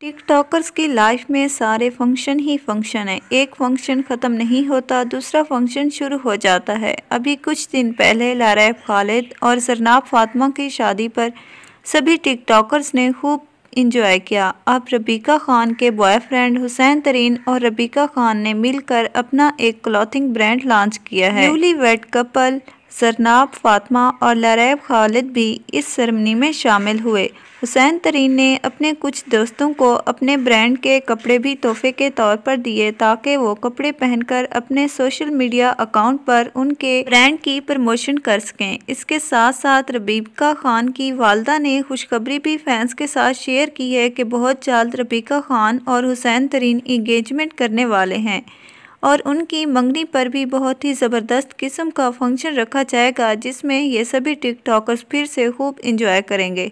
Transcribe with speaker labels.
Speaker 1: TikTokers की life में सारे फंक्शन ही फंक्शन है एक फंक्शन ख़त्म नहीं होता दूसरा फंक्शन शुरू हो जाता है अभी कुछ दिन पहले लारैफ खालिद और सरनाब फातमा की शादी पर सभी टिकटॉकर्स ने खूब इंजॉय किया अब रबीका ख़ान के बॉयफ्रेंड हुसैन तरीन और रबीका ख़ान ने मिलकर अपना एक क्लॉथिंग ब्रांड लॉन्च किया है newly wed couple Sarnab Fatima और लरैब खालिद भी इस सरमनी में शामिल हुए हुसैन तरीन ने अपने कुछ दोस्तों को अपने ब्रांड के कपड़े भी तोहफे के तौर पर दिए ताकि वो कपड़े पहनकर अपने सोशल मीडिया अकाउंट पर उनके ब्रांड की प्रमोशन कर सकें इसके साथ साथ रबीका खान की वालदा ने खुशखबरी भी फैंस के साथ शेयर की है कि बहुत जल्द रबीका खान और हुसैन तरीन इंगेजमेंट करने वाले हैं और उनकी मंगनी पर भी बहुत ही ज़बरदस्त किस्म का फंक्शन रखा जाएगा जिसमें ये सभी टिकटॉकर्स फिर से खूब इंजॉय करेंगे